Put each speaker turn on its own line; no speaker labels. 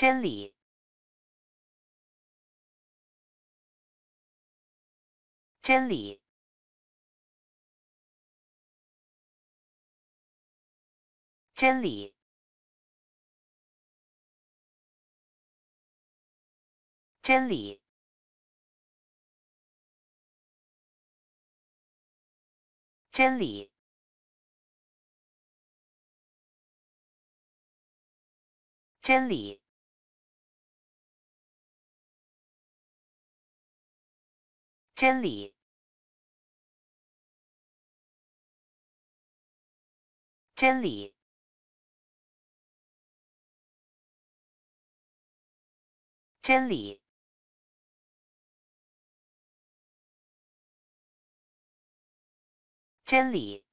真理，真理，真理，真理，真理，真理。真理，真理，真理，真理。